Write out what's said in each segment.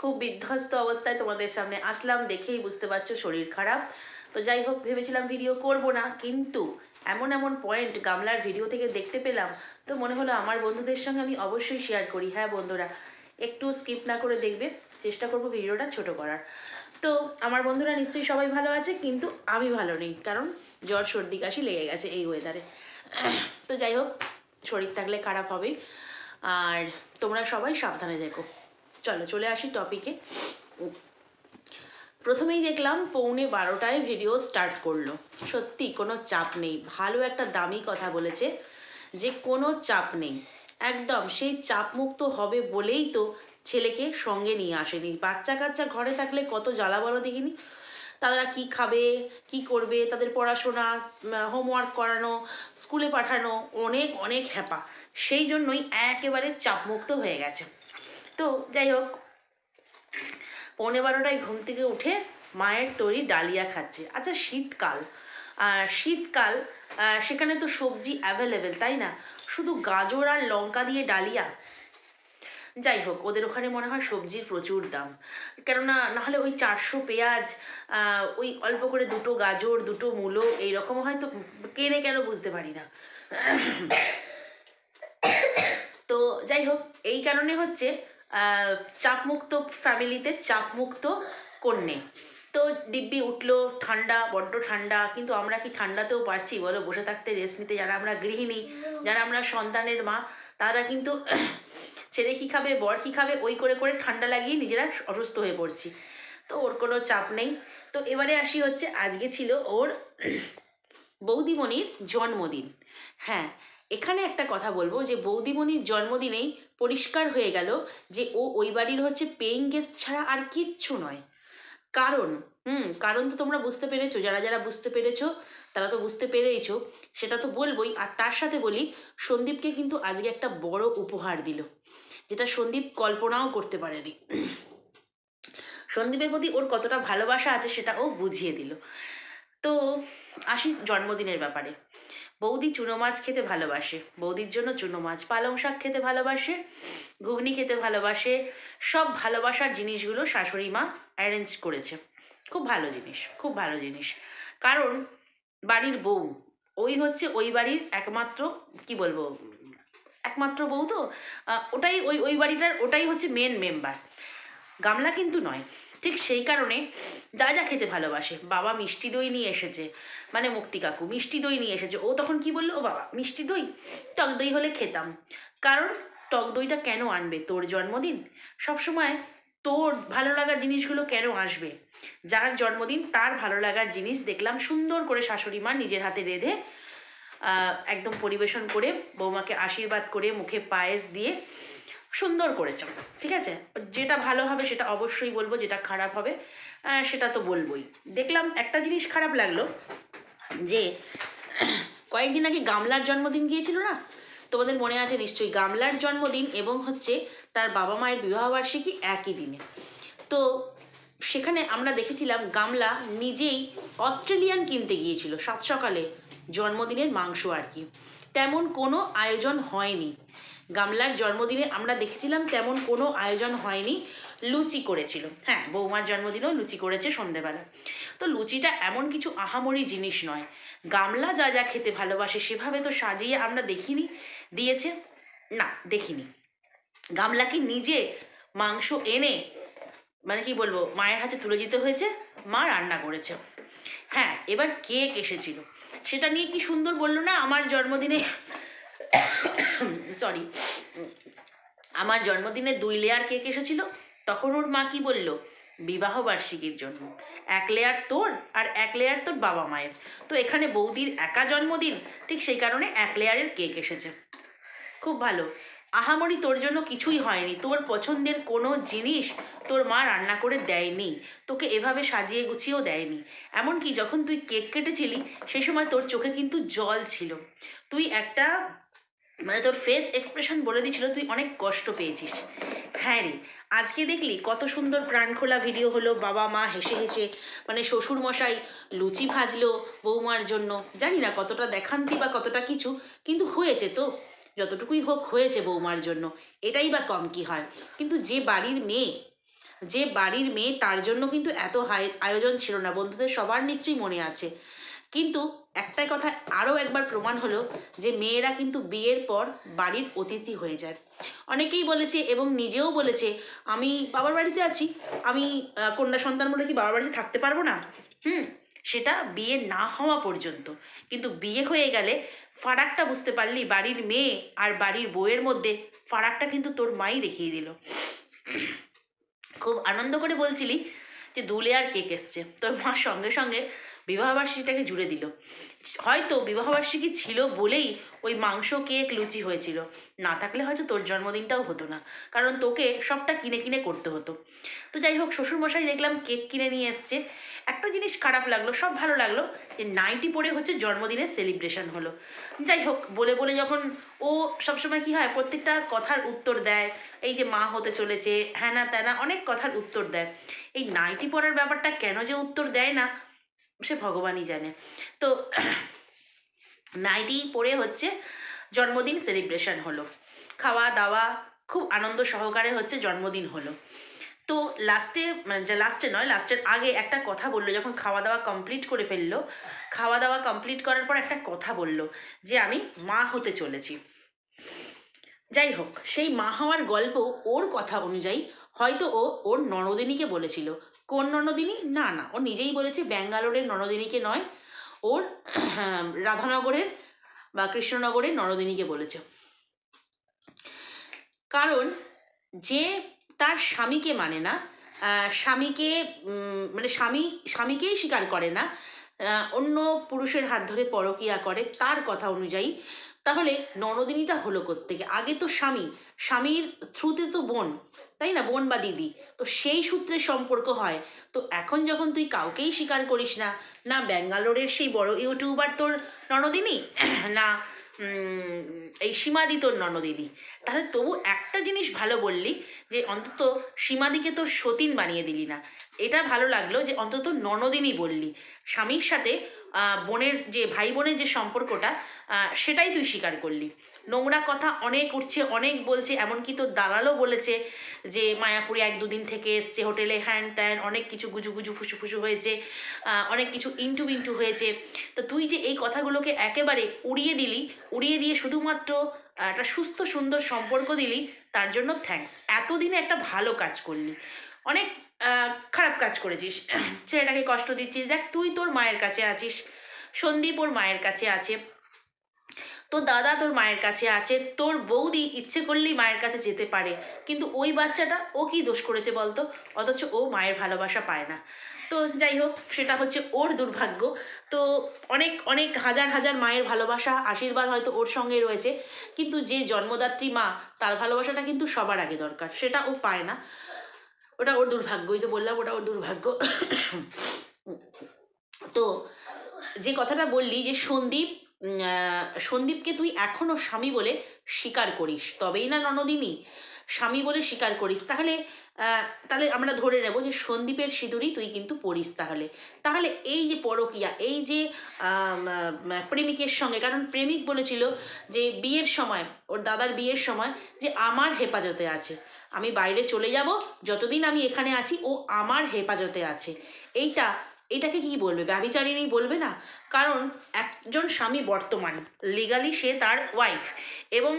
খুব বিধ্বস্ত অবস্থায় তোমাদের সামনে আসলাম দেখেই বুঝতে পারছো শরীর খারাপ তো যাই হোক ভেবেছিলাম ভিডিও করব না কিন্তু এমন এমন পয়েন্ট গামলার ভিডিও থেকে দেখতে পেলাম তো মনে হলো আমার বন্ধুদের সঙ্গে আমি অবশ্যই শেয়ার করি হ্যাঁ বন্ধুরা একটু স্কিপ না করে দেখবে চেষ্টা করব ভিডিওটা ছোট করার তো আমার বন্ধুরা নিশ্চয়ই সবাই ভালো আছে কিন্তু আমি ভালো নেই কারণ জ্বর সর্দি কাশি লেগে গেছে এই ওয়েদারে তো যাই হোক শরীর থাকলে খারাপ হবেই আর তোমরা সবাই সাবধানে দেখো চলো চলে আসি টপিকে প্রথমেই দেখলাম পৌনে বারোটায় ভিডিও স্টার্ট করলো সত্যি কোনো চাপ নেই ভালো একটা দামি কথা বলেছে যে কোনো চাপ নেই একদম সেই চাপমুক্ত হবে বলেই তো ছেলেকে সঙ্গে নিয়ে আসেনি বাচ্চা কাচ্চা ঘরে থাকলে কত জ্বালা বলো দেখিনি তারা কি খাবে কি করবে তাদের পড়াশোনা হোমওয়ার্ক করানো স্কুলে পাঠানো অনেক অনেক হ্যাপা সেই জন্যই একেবারে চাপমুক্ত হয়ে গেছে তো যাই হোক পৌনে বারোটায় ঘুম থেকে উঠে মায়ের তৈরি ডালিয়া খাচ্ছে আচ্ছা শীতকাল শীতকাল সেখানে তো সবজি অ্যাভেলেবেল তাই না শুধু গাজর আর লঙ্কা দিয়ে ডালিয়া যাই হোক ওদের ওখানে মনে হয় সবজির প্রচুর দাম কেননা নাহলে ওই চারশো পেঁয়াজ ওই অল্প করে দুটো গাজর দুটো মূলো এইরকম হয়তো কেনে কেন বুঝতে পারি না তো যাই হোক এই কারণে হচ্ছে চাপমুক্ত ফ্যামিলিতে চাপমুক্ত কন্যে তো দিব্যি উঠলো ঠান্ডা বড্ড ঠান্ডা কিন্তু আমরা কি ঠান্ডাতেও পারছি বলো বসে থাকতে রেস্ট নিতে যারা আমরা গৃহিণী যারা আমরা সন্তানের মা তারা কিন্তু ছেলে কী খাবে বর কী খাবে ওই করে করে ঠান্ডা লাগিয়ে নিজেরা অসুস্থ হয়ে পড়ছি তো ওর কোনো চাপ নেই তো এবারে আসি হচ্ছে আজকে ছিল ওর বৌদিমণির জন্মদিন হ্যাঁ এখানে একটা কথা বলবো যে বৌদিমণির জন্মদিনেই পরিষ্কার হয়ে গেল যে ও ওই বাড়ির হচ্ছে পেইং গেস্ট ছাড়া আর কিচ্ছু নয় কারণ হুম কারণ তো তোমরা বুঝতে পেরেছো যারা যারা বুঝতে পেরেছো তারা তো বুঝতে পেরেইছো সেটা তো বলবোই আর তার সাথে বলি সন্দীপকে কিন্তু আজকে একটা বড় উপহার দিল যেটা সন্দীপ কল্পনাও করতে পারেনি সন্দীপের প্রতি ওর কতটা ভালোবাসা আছে সেটা ও বুঝিয়ে দিল তো আসি জন্মদিনের ব্যাপারে বৌদি চুনো মাছ খেতে ভালোবাসে বৌদির জন্য চুনো মাছ পালং শাক খেতে ভালোবাসে ঘুগনি খেতে ভালোবাসে সব ভালোবাসার জিনিসগুলো শাশুড়ি মা অ্যারেঞ্জ করেছে খুব ভালো জিনিস খুব ভালো জিনিস কারণ বাড়ির বউ ওই হচ্ছে ওই বাড়ির একমাত্র কি বলবো একমাত্র বউ তো ওটাই ওই ওই বাড়িটার ওটাই হচ্ছে মেন মেম্বার গামলা কিন্তু নয় ঠিক সেই কারণে যা যা খেতে ভালোবাসে বাবা মিষ্টি দই নিয়ে এসেছে মানে মুক্তি কাকু মিষ্টি দই নিয়ে এসেছে ও তখন কি বললো ও বাবা মিষ্টি দই টক দই হলে খেতাম কারণ টক দইটা কেন আনবে তোর জন্মদিন সবসময় তোর ভালো লাগার জিনিসগুলো কেন আসবে যার জন্মদিন তার ভালো লাগার জিনিস দেখলাম সুন্দর করে শাশুড়ি মা নিজের হাতে রেঁধে একদম পরিবেশন করে বৌমাকে আশীর্বাদ করে মুখে পায়েস দিয়ে সুন্দর করেছে ঠিক আছে যেটা ভালো হবে সেটা অবশ্যই বলবো যেটা খারাপ হবে সেটা তো বলবোই দেখলাম একটা জিনিস খারাপ লাগলো যে কয়েকদিন আগে গামলার জন্মদিন গিয়েছিল না তোমাদের মনে আছে নিশ্চয়ই গামলার জন্মদিন এবং হচ্ছে তার বাবা মায়ের বিবাহবার্ষিকী একই দিনে তো সেখানে আমরা দেখেছিলাম গামলা নিজেই অস্ট্রেলিয়ান কিনতে গিয়েছিল সাত সকালে জন্মদিনের মাংস আর কি তেমন কোনো আয়োজন হয়নি গামলার জন্মদিনে আমরা দেখেছিলাম তেমন কোনো আয়োজন হয়নি লুচি করেছিল হ্যাঁ বৌমার জন্মদিনেও লুচি করেছে সন্ধেবেলা তো লুচিটা এমন কিছু আহামরি জিনিস নয় গামলা যা যা খেতে ভালোবাসে সেভাবে তো সাজিয়ে আমরা দেখিনি দিয়েছে না দেখিনি গামলা কি নিজে মাংস এনে মানে কি বলবো মায়ের হাতে তুলে দিতে হয়েছে মা রান্না করেছে হ্যাঁ এবার কেক এসেছিল সেটা নিয়ে কি সুন্দর বললো না আমার জন্মদিনে সরি আমার জন্মদিনে দুই লেয়ার কেক এসেছিল তখন ওর মা কি বললো বিবাহ বার্ষিকীর জন্য এক লেয়ার তোর আর এক লেয়ার তোর বাবা মায়ের তো এখানে বৌদির একা জন্মদিন ঠিক সেই কারণে এক লেয়ারের কেক এসেছে খুব ভালো আহামরি তোর জন্য কিছুই হয়নি তোর পছন্দের কোনো জিনিস তোর মা রান্না করে দেয়নি তোকে এভাবে সাজিয়ে গুছিয়েও দেয়নি এমনকি যখন তুই কেক কেটেছিলি সে সময় তোর চোখে কিন্তু জল ছিল তুই একটা মানে তোর ফেস এক্সপ্রেশন বলে দিয়েছিল তুই অনেক কষ্ট পেয়েছিস হ্যাঁ রে আজকে দেখলি কত সুন্দর প্রাণ খোলা ভিডিও হলো বাবা মা হেসে হেসে মানে শ্বশুর মশাই লুচি ভাজলো বৌমার জন্য জানি না কতটা দেখান্তি বা কতটা কিছু কিন্তু হয়েছে তো যতটুকুই হোক হয়েছে বৌমার জন্য এটাই বা কম কি হয় কিন্তু যে বাড়ির মেয়ে যে বাড়ির মেয়ে তার জন্য কিন্তু এত আয়োজন ছিল না বন্ধুদের সবার নিশ্চয়ই মনে আছে কিন্তু একটাই কথা আরও একবার প্রমাণ হলো যে মেয়েরা কিন্তু বিয়ের পর বাড়ির অতিথি হয়ে যায় অনেকেই বলেছে এবং নিজেও বলেছে আমি বাবার বাড়িতে আছি আমি কন্যা সন্তান বলে কি বাবার বাড়িতে থাকতে পারবো না হুম সেটা বিয়ে না হওয়া পর্যন্ত কিন্তু বিয়ে হয়ে গেলে ফারাকটা বুঝতে পারলি বাড়ির মেয়ে আর বাড়ির বউয়ের মধ্যে ফারাকটা কিন্তু তোর মাই দেখিয়ে দিল খুব আনন্দ করে বলছিলি যে দুলে আর কেক এসছে তোর মা সঙ্গে সঙ্গে বিবাহবার্ষিকীটাকে জুড়ে দিল হয়তো বিবাহবার্ষিকী ছিল বলেই ওই মাংস কেক লুচি হয়েছিল না থাকলে হয়তো তোর জন্মদিনটাও হতো না কারণ তোকে সবটা কিনে কিনে করতে হতো তো যাই হোক শ্বশুরমশাই দেখলাম কেক কিনে নিয়ে এসছে একটা জিনিস খারাপ লাগলো সব ভালো লাগলো যে নাইটি পরে হচ্ছে জন্মদিনের সেলিব্রেশন হলো যাই হোক বলে বলে যখন ও সবসময় কি হয় প্রত্যেকটা কথার উত্তর দেয় এই যে মা হতে চলেছে হ্যানা ত্যানা অনেক কথার উত্তর দেয় এই নাইটি পরার ব্যাপারটা কেন যে উত্তর দেয় না সে ভগবানই জানে তো নাইটি পরে হচ্ছে জন্মদিন সেলিব্রেশন হলো খাওয়া দাওয়া খুব আনন্দ সহকারে হচ্ছে জন্মদিন হলো তো লাস্টে মানে যে লাস্টে নয় লাস্টের আগে একটা কথা বললো যখন খাওয়া দাওয়া কমপ্লিট করে ফেললো খাওয়া দাওয়া কমপ্লিট করার পর একটা কথা বলল যে আমি মা হতে চলেছি যাই হোক সেই মা হওয়ার গল্প ওর কথা অনুযায়ী হয়তো ও ওর নরদিনীকে বলেছিল কোন ননদিনী না না ও নিজেই বলেছে ব্যাঙ্গালোরের ননদিনীকে নয় ওর রাধানগরের বা কৃষ্ণনগরের নরদিনীকে বলেছে কারণ যে তার স্বামীকে মানে না স্বামীকে মানে স্বামী স্বামীকেই স্বীকার করে না অন্য পুরুষের হাত ধরে পরকিয়া করে তার কথা অনুযায়ী তাহলে নরদিনীটা হলো থেকে আগে তো স্বামী স্বামীর থ্রুতে তো বোন তাই না বোন বা দিদি তো সেই সূত্রে সম্পর্ক হয় তো এখন যখন তুই কাউকেই স্বীকার করিস না না ব্যাঙ্গালোরের সেই বড় ইউটিউবার তোর ননদিনী না এই সীমাদি তোর ননদিনী তাহলে তবু একটা জিনিস ভালো বললি যে অন্তত সীমাদিকে তোর সতীন বানিয়ে দিলি না এটা ভালো লাগলো যে অন্তত ননদিনই বললি স্বামীর সাথে বোনের যে ভাই বোনের যে সম্পর্কটা সেটাই তুই স্বীকার করলি নোংরা কথা অনেক উঠছে অনেক বলছে এমনকি তোর দালালও বলেছে যে মায়াপুরে এক দুদিন থেকে এসছে হোটেলে হ্যান ত্যান অনেক কিছু গুজু গুজু ফুসু ফুসু হয়েছে অনেক কিছু ইন্টু বিন্টু হয়েছে তো তুই যে এই কথাগুলোকে একেবারে উড়িয়ে দিলি উড়িয়ে দিয়ে শুধুমাত্র একটা সুস্থ সুন্দর সম্পর্ক দিলি তার জন্য থ্যাংকস এতদিনে একটা ভালো কাজ করলি অনেক খারাপ কাজ করেছিস ছেলেটাকে কষ্ট দিচ্ছিস দেখ তুই তোর মায়ের কাছে আছিস সন্দীপ ওর মায়ের কাছে আছে তোর দাদা তোর মায়ের কাছে আছে তোর বৌদি ইচ্ছে করলেই মায়ের কাছে যেতে পারে কিন্তু ওই বাচ্চাটা ও কি দোষ করেছে বলতো অথচ ও মায়ের ভালোবাসা পায় না তো যাই হোক সেটা হচ্ছে ওর দুর্ভাগ্য তো অনেক অনেক হাজার হাজার মায়ের ভালোবাসা আশীর্বাদ হয়তো ওর সঙ্গে রয়েছে কিন্তু যে জন্মদাত্রী মা তার ভালোবাসাটা কিন্তু সবার আগে দরকার সেটা ও পায় না ওটা ওর দুর্ভাগ্যই তো বললাম ওটা ওর দুর্ভাগ্য তো যে কথাটা বললি যে সন্দীপ সন্দীপকে তুই এখনও স্বামী বলে স্বীকার করিস তবেই না ননদিনী স্বামী বলে স্বীকার করিস তাহলে তাহলে আমরা ধরে নেব যে সন্দীপের সিঁদুরই তুই কিন্তু পড়িস তাহলে তাহলে এই যে পরকিয়া এই যে প্রেমিকের সঙ্গে কারণ প্রেমিক বলেছিল যে বিয়ের সময় ওর দাদার বিয়ের সময় যে আমার হেফাজতে আছে আমি বাইরে চলে যাব যতদিন আমি এখানে আছি ও আমার হেফাজতে আছে এইটা এটাকে কি বলবে ব্যবিচারিণী বলবে না কারণ এক একজন স্বামী বর্তমান লিগালি সে তার ওয়াইফ এবং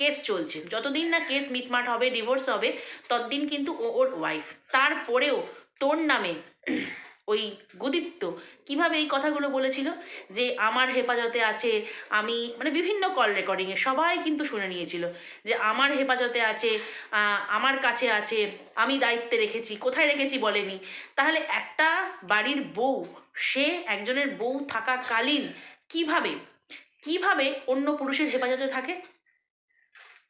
কেস চলছে যতদিন না কেস মিটমাট হবে ডিভোর্স হবে ততদিন কিন্তু ওর ওয়াইফ তারপরেও তোর নামে ওই গুদীপ্ত কিভাবে এই কথাগুলো বলেছিল যে আমার হেফাজতে আছে আমি মানে বিভিন্ন কল রেকর্ডিংয়ে সবাই কিন্তু শুনে নিয়েছিল যে আমার হেফাজতে আছে আমার কাছে আছে আমি দায়িত্বে রেখেছি কোথায় রেখেছি বলেনি তাহলে একটা বাড়ির বউ সে একজনের বউ থাকাকালীন কিভাবে কিভাবে অন্য পুরুষের হেফাজতে থাকে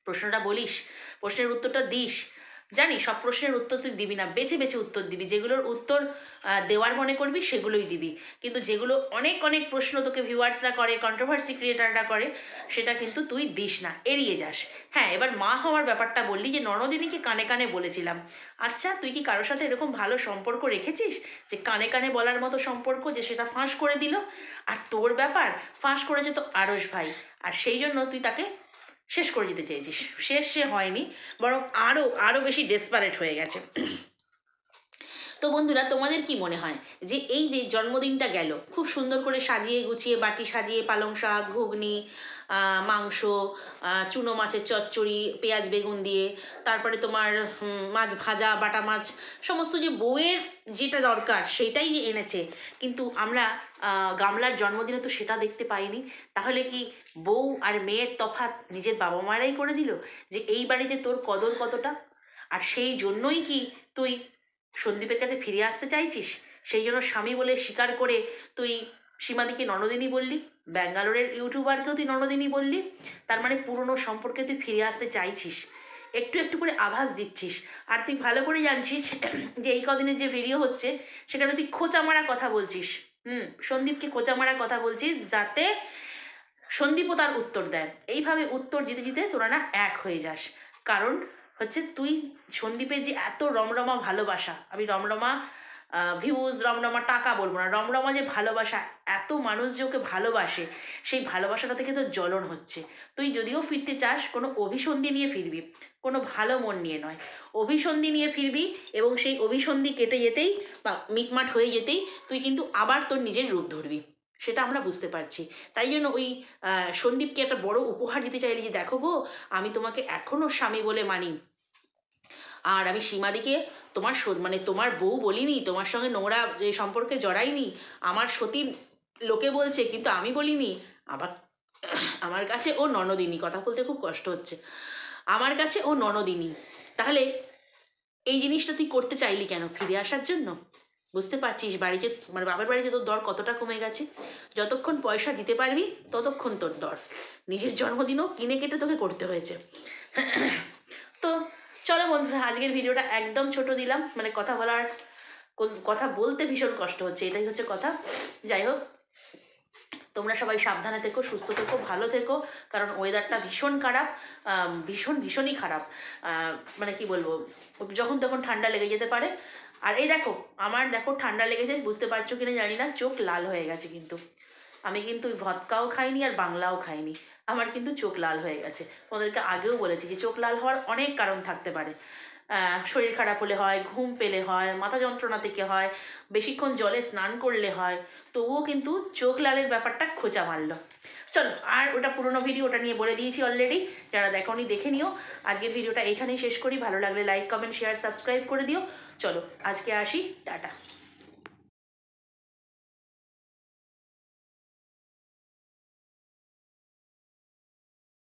প্রশ্নটা বলিস প্রশ্নের উত্তরটা দিস জানি সব প্রশ্নের উত্তর তুই দিবি না বেছে বেছে উত্তর দিবি যেগুলোর উত্তর দেওয়ার মনে করবি সেগুলোই দিবি কিন্তু যেগুলো অনেক অনেক প্রশ্ন তোকে ভিউয়ার্সরা করে কন্ট্রোভার্সি ক্রিয়েটাররা করে সেটা কিন্তু তুই দিস না এড়িয়ে যাস হ্যাঁ এবার মা হওয়ার ব্যাপারটা বললি যে নরদিনীকে কানে কানে বলেছিলাম আচ্ছা তুই কি কারোর সাথে এরকম ভালো সম্পর্ক রেখেছিস যে কানে কানে বলার মতো সম্পর্ক যে সেটা ফাঁস করে দিল আর তোর ব্যাপার ফাঁস করেছে তো আড়স ভাই আর সেই জন্য তুই তাকে শেষ করে দিতে চেয়েছি শেষ সে হয়নি বরং আরও আরও বেশি ডেসপারেট হয়ে গেছে তো বন্ধুরা তোমাদের কি মনে হয় যে এই যে জন্মদিনটা গেল খুব সুন্দর করে সাজিয়ে গুছিয়ে বাটি সাজিয়ে পালং শাক ঘুগনি মাংস চুনো মাছের চচ্চড়ি পেঁয়াজ বেগুন দিয়ে তারপরে তোমার মাছ ভাজা বাটা মাছ সমস্ত যে বউয়ের যেটা দরকার সেটাই এনেছে কিন্তু আমরা গামলার জন্মদিনে তো সেটা দেখতে পাইনি তাহলে কি বউ আর মেয়ের তফাত নিজের বাবা মায়েরাই করে দিল যে এই বাড়িতে তোর কদর কতটা আর সেই জন্যই কি তুই সন্দীপের কাছে ফিরে আসতে চাইছিস সেই জন্য স্বামী বলে স্বীকার করে তুই সীমাদিকে ননদিনী বললি ব্যাঙ্গালোরের ইউটিউবারকেও তুই ননদিনী বললি তার মানে পুরনো সম্পর্কে তুই ফিরে আসতে চাইছিস একটু একটু করে আভাস দিচ্ছিস আর তুই ভালো করে জানছিস যে এই কদিনের যে ভিডিও হচ্ছে সেখানে তুই খোঁচামারা কথা বলছিস হুম সন্দীপকে কোচা মারার কথা বলছিস যাতে সন্দীপও তার উত্তর দেয় এইভাবে উত্তর জিতে জিতে তোরা না এক হয়ে যাস কারণ হচ্ছে তুই সন্দীপের যে এত রমরমা ভালোবাসা আমি রমরমা ভিউজ রমরমা টাকা বলবো না রমরমা যে ভালোবাসা এত মানুষ যে ওকে ভালোবাসে সেই ভালোবাসাটা থেকে তো জ্বলন হচ্ছে তুই যদিও ফিরতে চাস কোনো অভিসন্ধি নিয়ে ফিরবি কোনো ভালো মন নিয়ে নয় অভিসন্ধি নিয়ে ফিরবি এবং সেই অভিসন্ধি কেটে যেতেই বা মিটমাট হয়ে যেতেই তুই কিন্তু আবার তোর নিজের রূপ ধরবি সেটা আমরা বুঝতে পারছি তাই জন্য ওই সন্দীপকে একটা বড় উপহার দিতে চাইলি যে দেখো গো আমি তোমাকে এখনও স্বামী বলে মানি আর আমি সীমাদিকে তোমার মানে তোমার বউ বলিনি তোমার সঙ্গে নোংরা সম্পর্কে জড়াইনি আমার সতী লোকে বলছে কিন্তু আমি বলিনি আবার আমার কাছে ও ননদিনী কথা বলতে খুব কষ্ট হচ্ছে আমার কাছে ও ননদিনী তাহলে এই জিনিসটা তুই করতে চাইলি কেন ফিরে আসার জন্য বুঝতে পারছিস বাড়িতে মানে বাবার বাড়িতে তোর দর কতটা কমে গেছে যতক্ষণ পয়সা দিতে পারবি ততক্ষণ তোর দর নিজের জন্মদিনও কিনে কেটে তোকে করতে হয়েছে তো চলো বন্ধুরা আজকের ভিডিওটা একদম ছোট দিলাম মানে কথা বলার কথা বলতে ভীষণ কষ্ট হচ্ছে এটাই হচ্ছে কথা যাই হোক তোমরা সবাই সাবধানে থেকো সুস্থ থেকো ভালো থেকো কারণ ওয়েদারটা ভীষণ খারাপ ভীষণ ভীষণই খারাপ মানে কি বলবো যখন তখন ঠান্ডা লেগে যেতে পারে আর এই দেখো আমার দেখো ঠান্ডা লেগেছে বুঝতে পারছো কিনা জানি না চোখ লাল হয়ে গেছে কিন্তু আমি কিন্তু ভদকাও খাইনি আর বাংলাও খাইনি আমার কিন্তু চোখ লাল হয়ে গেছে তোমাদেরকে আগেও বলেছি যে চোখ লাল হওয়ার অনেক কারণ থাকতে পারে শরীর খারাপ হলে হয় ঘুম পেলে হয় মাথা যন্ত্রণা থেকে হয় বেশিক্ষণ জলে স্নান করলে হয় তবুও কিন্তু চোখ লালের ব্যাপারটা খোঁচা মারলো চলো আর ওটা পুরনো ভিডিও ওটা নিয়ে বলে দিয়েছি অলরেডি যারা দেখো দেখে নিও আজকের ভিডিওটা এখানেই শেষ করি ভালো লাগলে লাইক কমেন্ট শেয়ার সাবস্ক্রাইব করে দিও চলো আজকে আসি টাটা